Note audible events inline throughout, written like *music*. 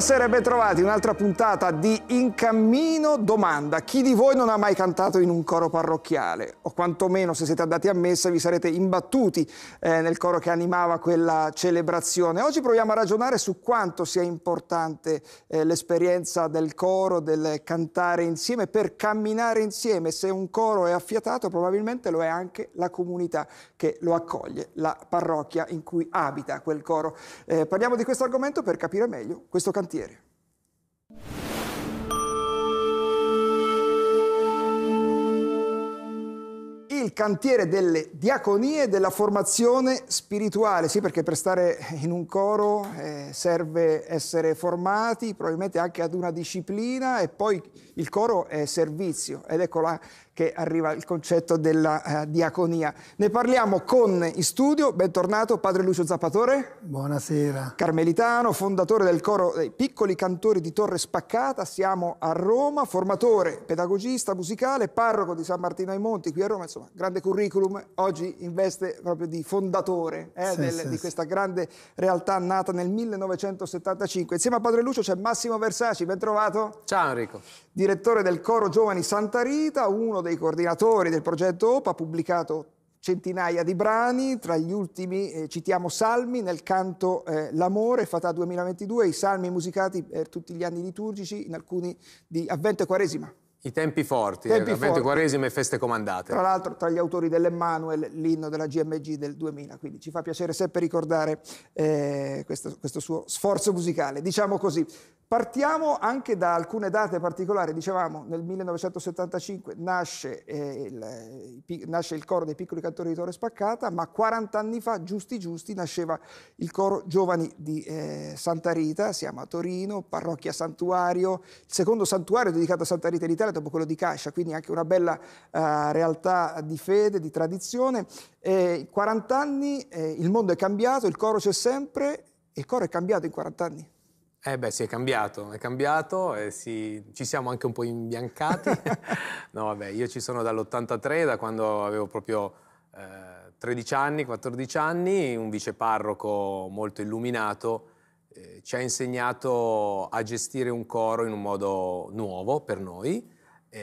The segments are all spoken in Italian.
sera ben trovati, un'altra puntata di In Cammino Domanda. Chi di voi non ha mai cantato in un coro parrocchiale? O quantomeno se siete andati a messa vi sarete imbattuti eh, nel coro che animava quella celebrazione. Oggi proviamo a ragionare su quanto sia importante eh, l'esperienza del coro, del cantare insieme per camminare insieme. Se un coro è affiatato probabilmente lo è anche la comunità che lo accoglie, la parrocchia in cui abita quel coro. Eh, parliamo di questo argomento per capire meglio questo cantante Gualtieri. il cantiere delle diaconie della formazione spirituale. Sì, perché per stare in un coro eh, serve essere formati, probabilmente anche ad una disciplina, e poi il coro è servizio. Ed ecco la che arriva il concetto della eh, diaconia. Ne parliamo con in studio, bentornato padre Lucio Zappatore. Buonasera. Carmelitano, fondatore del coro dei piccoli cantori di Torre Spaccata, siamo a Roma, formatore, pedagogista musicale, parroco di San Martino ai Monti qui a Roma, insomma, grande curriculum, oggi in veste proprio di fondatore eh, sì, del, sì, di questa grande realtà nata nel 1975. Insieme a padre Lucio c'è Massimo Versaci, ben trovato. Ciao Enrico. Direttore del coro Giovani Santa Rita, uno dei dei coordinatori del progetto OPA, ha pubblicato centinaia di brani, tra gli ultimi eh, citiamo Salmi nel canto eh, L'amore, Fatà 2022, i salmi musicati per tutti gli anni liturgici, in alcuni di Avvento e Quaresima. I tempi forti, eh, tempi Avvento e Quaresima e feste comandate. Tra l'altro tra gli autori dell'Emmanuel, l'inno della GMG del 2000, quindi ci fa piacere sempre ricordare eh, questo, questo suo sforzo musicale. Diciamo così, Partiamo anche da alcune date particolari, dicevamo nel 1975 nasce, eh, il, eh, nasce, il, coro dei piccoli cantori di Torre Spaccata, ma 40 anni fa, giusti giusti, nasceva il coro Giovani di eh, Santa Rita, siamo a Torino, parrocchia santuario, il secondo santuario dedicato a Santa Rita in Italia dopo quello di Cascia, quindi anche una bella eh, realtà di fede, di tradizione. 40 anni, eh, il mondo è cambiato, il coro c'è sempre, il coro è cambiato in 40 anni. Eh beh, si è cambiato, è cambiato, e si... ci siamo anche un po' imbiancati. *laughs* no, vabbè, io ci sono dall'83, da quando avevo proprio eh, 13 anni, 14 anni, un viceparroco molto illuminato eh, ci ha insegnato a gestire un coro in un modo nuovo per noi e,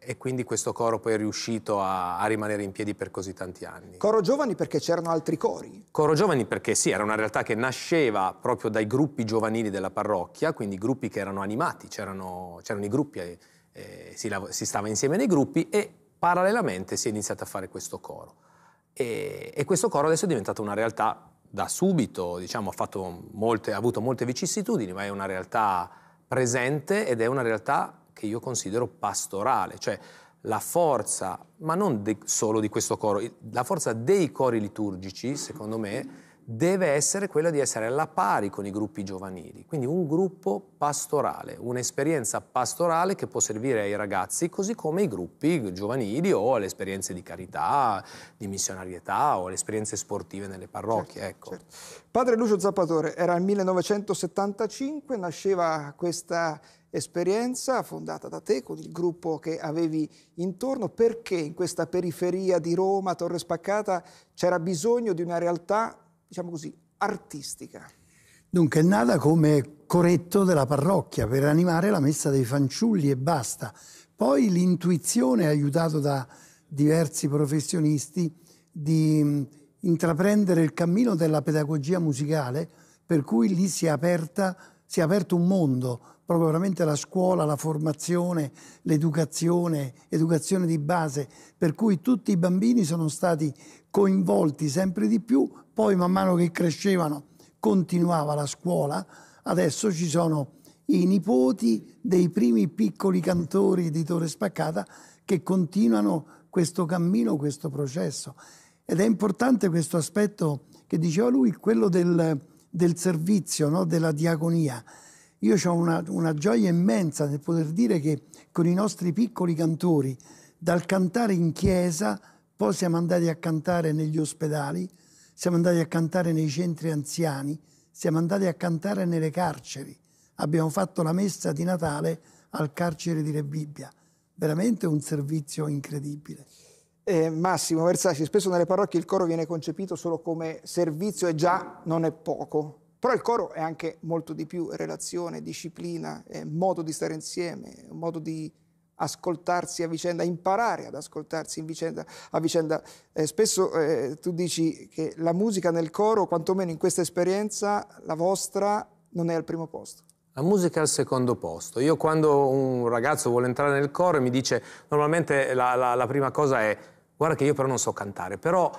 eh, e, quindi questo coro poi è riuscito a, a, rimanere in piedi per così tanti anni. Coro giovani perché c'erano altri cori? Coro giovani perché sì, era una realtà che nasceva proprio dai gruppi giovanili della parrocchia, quindi gruppi che erano animati, c'erano, i gruppi, eh, eh si, si, stava insieme nei gruppi e parallelamente si è iniziato a fare questo coro. E, e questo coro adesso è diventato una realtà da subito, diciamo, ha, molte, ha avuto molte vicissitudini, ma è una realtà presente ed è una realtà che io considero pastorale, cioè la forza, ma non de- solo di questo coro, la forza dei cori liturgici, secondo me, deve essere quella di essere alla pari con i gruppi giovanili, quindi un gruppo pastorale, un'esperienza pastorale che può servire ai ragazzi così come i gruppi giovanili o le esperienze di carità, di missionarietà o le esperienze sportive nelle parrocchie. Certo, ecco. certo. Padre Lucio Zappatore era il 1975, nasceva questa esperienza fondata da te con il gruppo che avevi intorno, perché in questa periferia di Roma, Torre Spaccata, c'era bisogno di una realtà, diciamo così, artistica? Dunque è nata come coretto della parrocchia per animare la messa dei fanciulli e basta. Poi l'intuizione, aiutato da diversi professionisti, di mm, intraprendere il cammino della pedagogia musicale, per cui lì si è, aperta, si è aperto un mondo proprio veramente la scuola, la formazione, l'educazione, educazione di base, per cui tutti i bambini sono stati coinvolti sempre di più, poi man mano che crescevano continuava la scuola, adesso ci sono i nipoti dei primi piccoli cantori di Torre Spaccata che continuano questo cammino, questo processo. Ed è importante questo aspetto che diceva lui, quello del, del servizio, no? della diaconia. Io ho una, una gioia immensa nel poter dire che con i nostri piccoli cantori, dal cantare in chiesa, poi siamo andati a cantare negli ospedali, siamo andati a cantare nei centri anziani, siamo andati a cantare nelle carceri. Abbiamo fatto la messa di Natale al carcere di Re Bibbia. Veramente un servizio incredibile. Eh, Massimo Versace, spesso nelle parrocchie il coro viene concepito solo come servizio e già non è poco. Però il coro è anche molto di più, relazione, disciplina, modo di stare insieme, modo di ascoltarsi a vicenda, imparare ad ascoltarsi vicenda, a vicenda. Eh, spesso eh, tu dici che la musica nel coro, quantomeno in questa esperienza, la vostra non è al primo posto. La musica è al secondo posto. Io quando un ragazzo vuole entrare nel coro e mi dice, normalmente la, la, la prima cosa è, guarda che io però non so cantare, però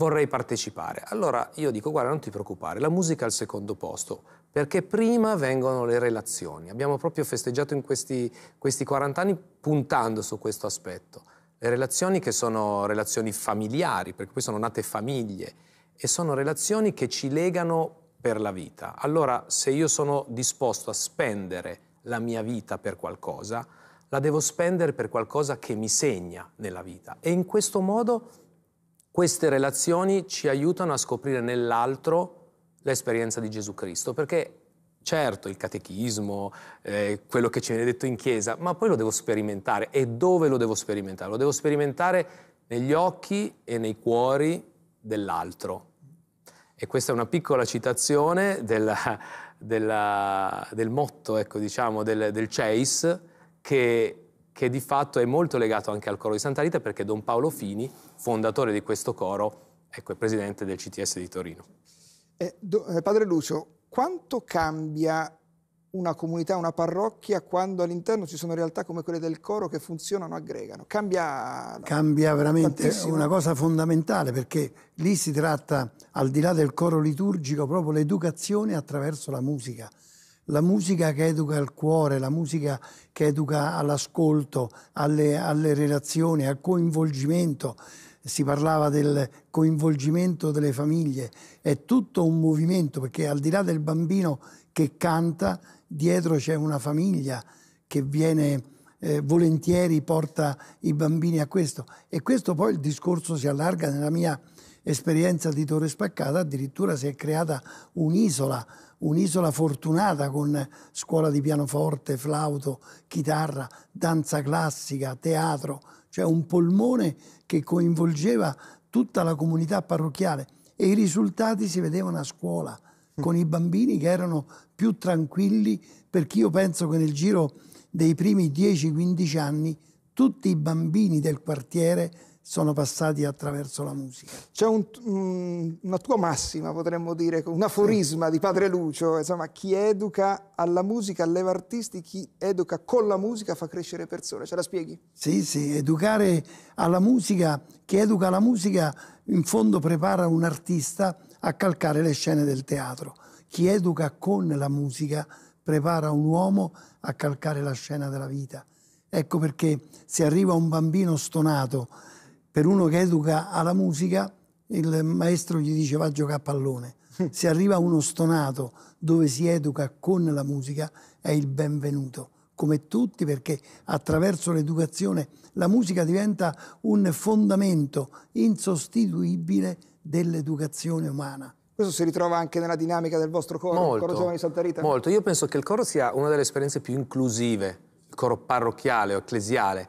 vorrei partecipare. Allora io dico, guarda, non ti preoccupare, la musica è al secondo posto, perché prima vengono le relazioni. Abbiamo proprio festeggiato in questi, questi 40 anni puntando su questo aspetto. Le relazioni che sono relazioni familiari, perché poi sono nate famiglie, e sono relazioni che ci legano per la vita. Allora, se io sono disposto a spendere la mia vita per qualcosa, la devo spendere per qualcosa che mi segna nella vita. E in questo modo queste relazioni ci aiutano a scoprire nell'altro l'esperienza di Gesù Cristo, perché certo il catechismo, eh, quello che ci viene detto in chiesa, ma poi lo devo sperimentare. E dove lo devo sperimentare? Lo devo sperimentare negli occhi e nei cuori dell'altro. E questa è una piccola citazione della, della, del motto, ecco, diciamo, del, del CEIS, che che di fatto è molto legato anche al coro di Santa Rita perché Don Paolo Fini, fondatore di questo coro, ecco, è presidente del CTS di Torino. Eh, do, eh, padre Lucio, quanto cambia una comunità, una parrocchia, quando all'interno ci sono realtà come quelle del coro che funzionano, aggregano? Cambia... Cambia veramente tantissimo. una cosa fondamentale perché lì si tratta, al di là del coro liturgico, proprio l'educazione attraverso la musica la musica che educa al cuore, la musica che educa all'ascolto, alle, alle relazioni, al coinvolgimento. Si parlava del coinvolgimento delle famiglie, è tutto un movimento perché al di là del bambino che canta, dietro c'è una famiglia che viene eh, volentieri, porta i bambini a questo. E questo poi il discorso si allarga nella mia esperienza di Torre Spaccata addirittura si è creata un'isola, un'isola fortunata con scuola di pianoforte, flauto, chitarra, danza classica, teatro, cioè un polmone che coinvolgeva tutta la comunità parrocchiale e i risultati si vedevano a scuola mm. con i bambini che erano più tranquilli perché io penso che nel giro dei primi 10-15 anni tutti i bambini del quartiere sono passati attraverso la musica. C'è un, una tua massima, potremmo dire, un aforisma sì. di Padre Lucio, insomma, chi educa alla musica, alleva artisti, chi educa con la musica fa crescere persone, ce la spieghi? Sì, sì, educare alla musica, chi educa alla musica in fondo prepara un artista a calcare le scene del teatro, chi educa con la musica prepara un uomo a calcare la scena della vita. Ecco perché se arriva un bambino stonato per uno che educa alla musica, il maestro gli dice va a giocare a pallone. *laughs* Se arriva uno stonato dove si educa con la musica, è il benvenuto, come tutti, perché attraverso l'educazione la musica diventa un fondamento insostituibile dell'educazione umana. Questo si ritrova anche nella dinamica del vostro coro, molto, il coro giovane di Santa Rita? Molto, io penso che il coro sia una delle esperienze più inclusive, il coro parrocchiale o ecclesiale,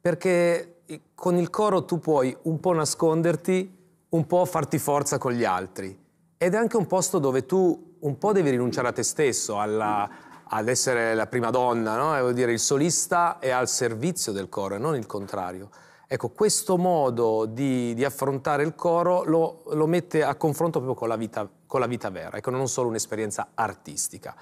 perché con il coro tu puoi un po' nasconderti, un po' farti forza con gli altri. Ed è anche un posto dove tu un po' devi rinunciare a te stesso, alla, ad essere la prima donna, no? Eh, vuol dire il solista è al servizio del coro e non il contrario. Ecco, questo modo di, di affrontare il coro lo, lo, mette a confronto proprio con la vita, con la vita vera, ecco, non solo un'esperienza artistica.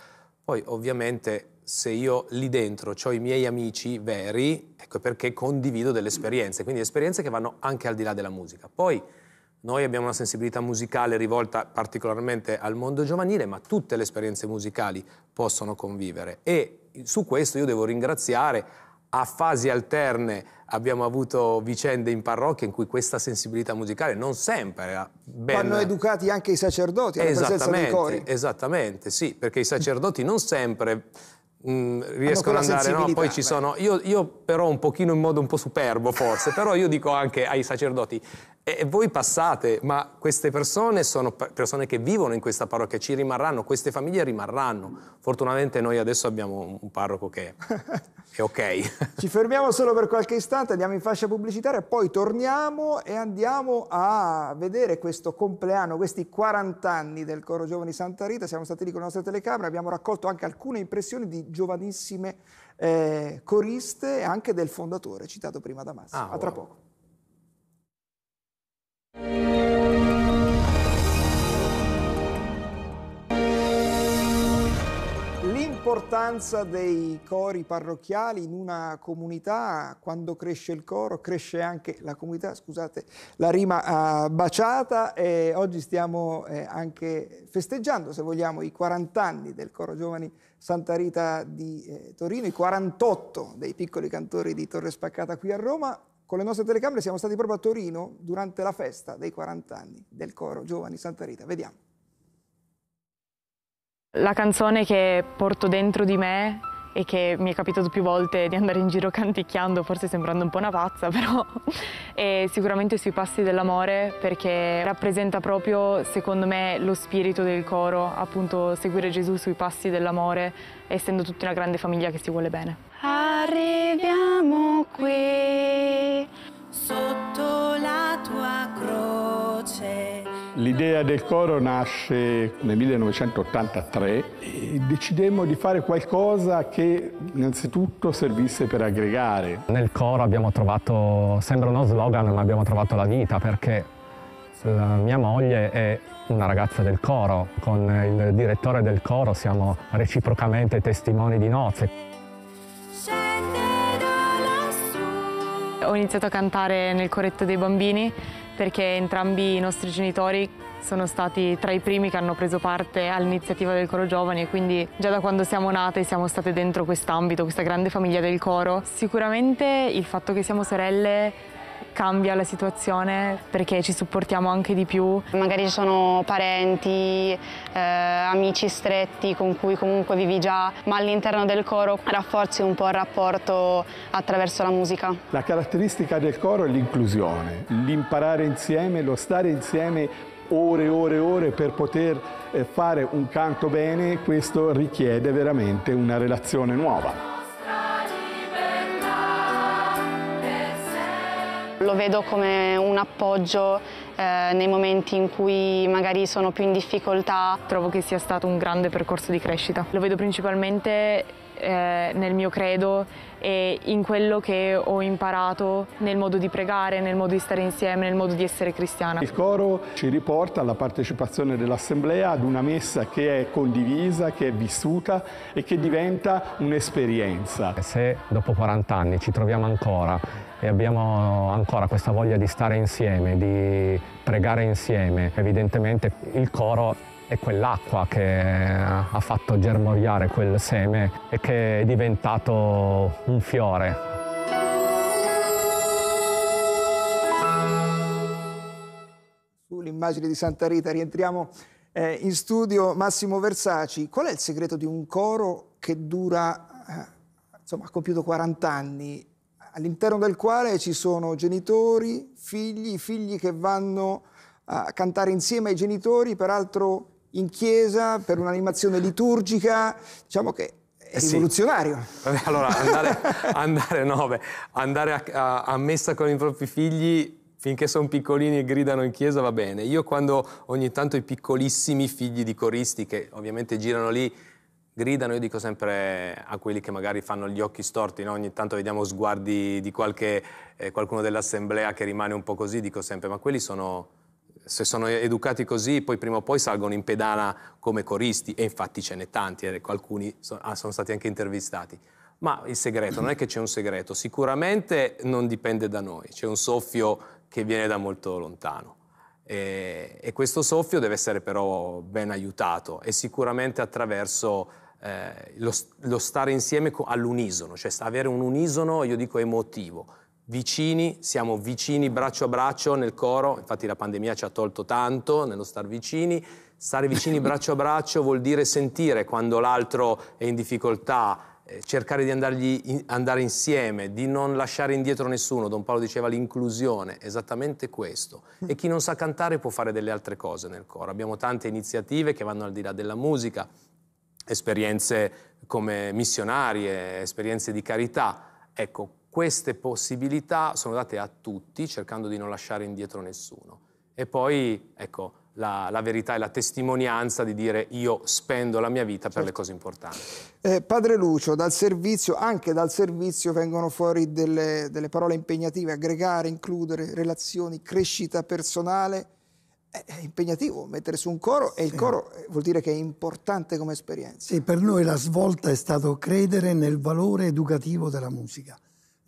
Poi ovviamente se io lì dentro ho i miei amici veri, ecco perché condivido delle esperienze, quindi esperienze che vanno anche al di là della musica. Poi noi abbiamo una sensibilità musicale rivolta particolarmente al mondo giovanile, ma tutte le esperienze musicali possono convivere e su questo io devo ringraziare a fasi alterne abbiamo avuto vicende in parrocchia in cui questa sensibilità musicale non sempre era ben... Vanno educati anche i sacerdoti alla presenza dei cori. Esattamente, sì, perché i sacerdoti non sempre Mm, riescono ad andare, no? Poi ci sono, io, io, però un pochino in modo un po' superbo forse, però io dico anche ai sacerdoti, e voi passate, ma queste persone sono persone che vivono in questa parrocchia, ci rimarranno, queste famiglie rimarranno. Fortunatamente noi adesso abbiamo un parroco che è ok. *laughs* ci fermiamo solo per qualche istante, andiamo in fascia pubblicitaria, poi torniamo e andiamo a vedere questo compleanno, questi 40 anni del Coro Giovani Santa Rita. Siamo stati lì con le nostre telecamere, abbiamo raccolto anche alcune impressioni di giovanissime eh, coriste e anche del fondatore citato prima da Massimo. Ah, a tra wow. poco. L'importanza dei cori parrocchiali in una comunità, quando cresce il coro, cresce anche la comunità, scusate, la rima uh, baciata e oggi stiamo eh, anche festeggiando, se vogliamo, i 40 anni del coro giovani Santa Rita di eh, Torino, i 48 dei piccoli cantori di Torre Spaccata qui a Roma con le nostre telecamere siamo stati proprio a Torino durante la festa dei 40 anni del coro Giovani Santa Rita. Vediamo. La canzone che porto dentro di me e che mi è capitato più volte di andare in giro *laughs* canticchiando, forse sembrando un po' una pazza, *laughs* però è sicuramente sui passi dell'amore perché rappresenta proprio, secondo me, lo spirito del coro, appunto seguire Gesù sui passi dell'amore, essendo tutti una grande famiglia che si vuole bene arriviamo qui sotto la tua croce. L'idea del coro nasce nel 1983 e decidemmo di fare qualcosa che innanzitutto servisse per aggregare. Nel coro abbiamo trovato, sembra uno slogan, ma abbiamo trovato la vita perché la eh, mia moglie è una ragazza del coro, con il direttore del coro siamo reciprocamente testimoni di nozze. Ho iniziato a cantare nel corretto dei bambini perché entrambi i nostri genitori sono stati tra i primi che hanno preso parte all'iniziativa del coro giovani e quindi già da quando siamo nate siamo state dentro quest'ambito, questa grande famiglia del coro. Sicuramente il fatto che siamo sorelle cambia la situazione perché ci supportiamo anche di più. Magari ci sono parenti, eh, amici stretti con cui comunque vivi già, ma all'interno del coro rafforzi un po' il rapporto attraverso la musica. La caratteristica del coro è l'inclusione, l'imparare insieme, lo stare insieme ore e ore e ore per poter eh, fare un canto bene, questo richiede veramente una relazione nuova. lo vedo come un appoggio eh, nei momenti in cui magari sono più in difficoltà. Trovo che sia stato un grande percorso di crescita. Lo vedo principalmente eh, nel mio credo e in quello che ho imparato nel modo di pregare, nel modo di stare insieme, nel modo di essere cristiana. Il coro ci riporta alla partecipazione dell'assemblea ad una messa che è condivisa, che è vissuta e che diventa un'esperienza. Se dopo 40 anni ci troviamo ancora e abbiamo ancora questa voglia di stare insieme, di pregare insieme, evidentemente il coro è quell'acqua che ha fatto germogliare quel seme e che è diventato un fiore. L'immagine di Santa Rita rientriamo eh, in studio. Massimo Versaci, qual è il segreto di un coro che dura, eh, insomma, ha compiuto 40 anni, all'interno del quale ci sono genitori, figli, figli che vanno a cantare insieme ai genitori, peraltro in chiesa per un'animazione liturgica, diciamo che è eh sì. rivoluzionario. Vabbè, allora, andare, *laughs* andare, no, beh, andare a, a, a, messa con i propri figli finché sono piccolini e gridano in chiesa va bene. Io quando ogni tanto i piccolissimi figli di coristi che ovviamente girano lì gridano, io dico sempre a quelli che magari fanno gli occhi storti, no? ogni tanto vediamo sguardi di qualche, eh, qualcuno dell'assemblea che rimane un po' così, dico sempre ma quelli sono se sono educati così, poi prima o poi salgono in pedana come coristi, e infatti ce n'è tanti, eh, alcuni sono, ah, sono stati anche intervistati. Ma il segreto, non è che c'è un segreto, sicuramente non dipende da noi, c'è un soffio che viene da molto lontano. E, e questo soffio deve essere però ben aiutato e sicuramente attraverso eh, lo, lo, stare insieme all'unisono, cioè avere un unisono, io dico emotivo, vicini, siamo vicini braccio a braccio nel coro, infatti la pandemia ci ha tolto tanto nello star vicini, stare vicini *laughs* braccio a braccio vuol dire sentire quando l'altro è in difficoltà, eh, cercare di in, andare insieme, di non lasciare indietro nessuno, Don Paolo diceva l'inclusione, esattamente questo. E chi non sa cantare può fare delle altre cose nel coro, abbiamo tante iniziative che vanno al di là della musica, esperienze come missionarie, esperienze di carità, ecco queste possibilità sono date a tutti, cercando di non lasciare indietro nessuno. E poi, ecco, la, la, verità e la testimonianza di dire io spendo la mia vita certo. per le cose importanti. Eh, padre Lucio, dal servizio, anche dal servizio vengono fuori delle, delle parole impegnative, aggregare, includere, relazioni, crescita personale. È impegnativo mettere su un coro e il coro eh, vuol dire che è importante come esperienza. Sì, per noi la svolta è stato credere nel valore educativo della musica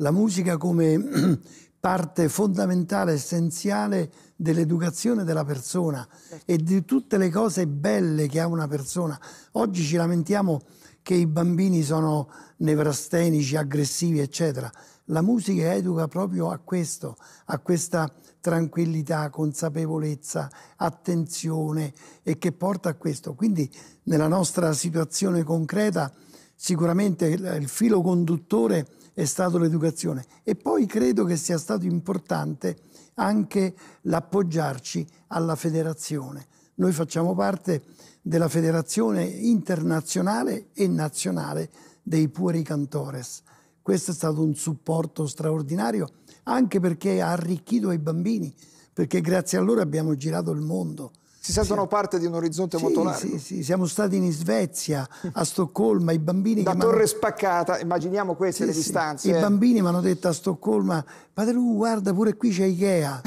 la musica come *clears throat* parte fondamentale, essenziale dell'educazione della persona e di tutte le cose belle che ha una persona. Oggi ci lamentiamo che i bambini sono nevrastenici, aggressivi, eccetera. La musica educa proprio a questo, a questa tranquillità, consapevolezza, attenzione e che porta a questo. Quindi nella nostra situazione concreta sicuramente il filo conduttore è è stato l'educazione. E poi credo che sia stato importante anche l'appoggiarci alla federazione. Noi facciamo parte della federazione internazionale e nazionale dei Pueri Cantores. Questo è stato un supporto straordinario anche perché ha arricchito i bambini, perché grazie a loro abbiamo girato il mondo si sentono sì. parte di un orizzonte sì, molto largo. Sì, sì, siamo stati in Svezia, a Stoccolma, i bambini... Da torre spaccata, immaginiamo queste sì, le distanze. I eh. bambini mi hanno detto a Stoccolma, padre Lu, uh, guarda pure qui c'è Ikea. *laughs*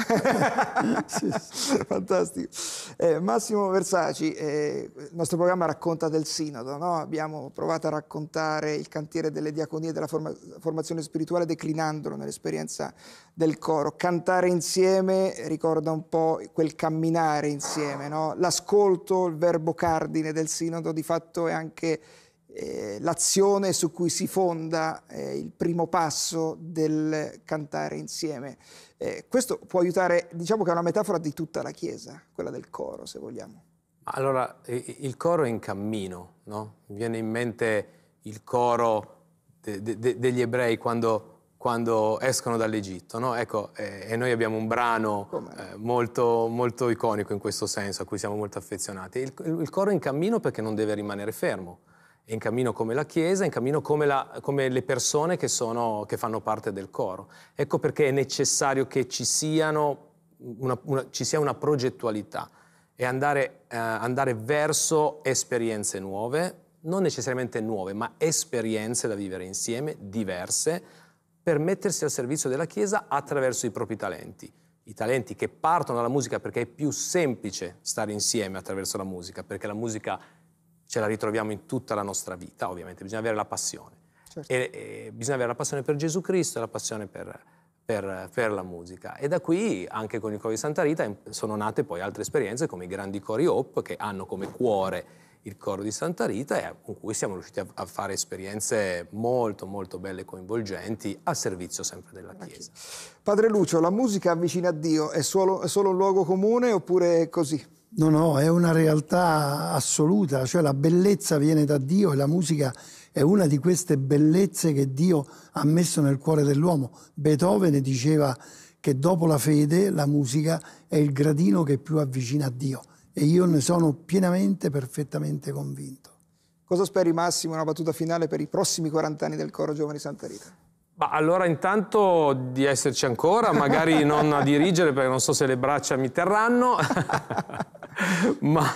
Fantastico. Eh, Massimo Versaci, eh, il nostro programma racconta del sinodo, no? abbiamo provato a raccontare il cantiere delle diaconie della forma formazione spirituale declinandolo nell'esperienza del coro. Cantare insieme ricorda un po' quel camminare insieme espressione, no? l'ascolto, il verbo cardine del sinodo, di fatto è anche eh, l'azione su cui si fonda eh, il primo passo del cantare insieme. Eh, questo può aiutare, diciamo che è una metafora di tutta la Chiesa, quella del coro, se vogliamo. Allora, il coro è in cammino, no? Mi viene in mente il coro de- de- degli ebrei quando quando escono dall'Egitto. No? Ecco, eh, e noi abbiamo un brano eh, molto, molto, iconico in questo senso, a cui siamo molto affezionati. Il, il coro è in cammino perché non deve rimanere fermo, è in cammino come la Chiesa, è in cammino come, la, come le persone che, sono, che, fanno parte del coro. Ecco perché è necessario che ci, una, una, ci sia una progettualità e andare, eh, andare verso esperienze nuove, non necessariamente nuove, ma esperienze da vivere insieme, diverse, per mettersi al servizio della Chiesa attraverso i propri talenti. I talenti che partono dalla musica perché è più semplice stare insieme attraverso la musica, perché la musica ce la ritroviamo in tutta la nostra vita, ovviamente, bisogna avere la passione. Certo. E, e bisogna avere la passione per Gesù Cristo e la passione per, per, per, la musica. E da qui, anche con il coro di Santa Rita, sono nate poi altre esperienze come i grandi cori Hop, che hanno come cuore il coro di Santa Rita e con cui siamo riusciti a, a fare esperienze molto molto belle e coinvolgenti a servizio sempre della Chiesa. Padre Lucio, la musica avvicina a Dio è solo, è solo un luogo comune oppure è così? No, no, è una realtà assoluta, cioè la bellezza viene da Dio e la musica è una di queste bellezze che Dio ha messo nel cuore dell'uomo. Beethoven diceva che dopo la fede la musica è il gradino che più avvicina a Dio e io ne sono pienamente, perfettamente convinto. Cosa speri Massimo, una battuta finale per i prossimi 40 anni del Coro Giovani Santa Rita? Bah, allora intanto di esserci ancora, magari *laughs* non a dirigere perché non so se le braccia mi terranno, *laughs* ma,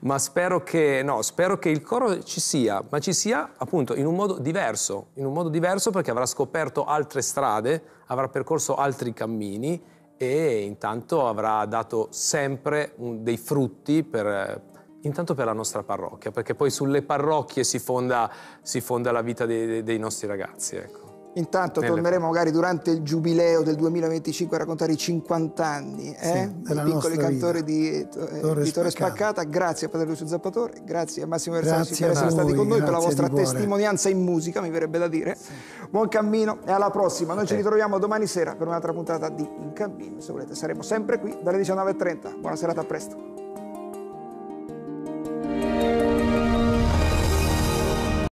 ma spero, che, no, spero, che, il coro ci sia, ma ci sia appunto in un modo diverso, in un modo diverso perché avrà scoperto altre strade, avrà percorso altri cammini e intanto avrà dato sempre un, dei frutti per, intanto per la nostra parrocchia, perché poi sulle parrocchie si fonda, si fonda la vita dei, dei nostri ragazzi. Ecco. Intanto Nelle... torneremo magari durante il giubileo del 2025 a raccontare i 50 anni eh? sì, del piccolo cantore di, eh, Torre, di Torre Spaccata. Grazie a Padre Lucio Zappatore, grazie a Massimo Versace per essere voi, stati con noi, per la vostra testimonianza in musica, mi verrebbe da dire. Sì. Buon cammino e alla prossima. Noi ci ritroviamo domani sera per un'altra puntata di In Cammino. Se volete saremo sempre qui dalle 19.30. Buona serata, a presto.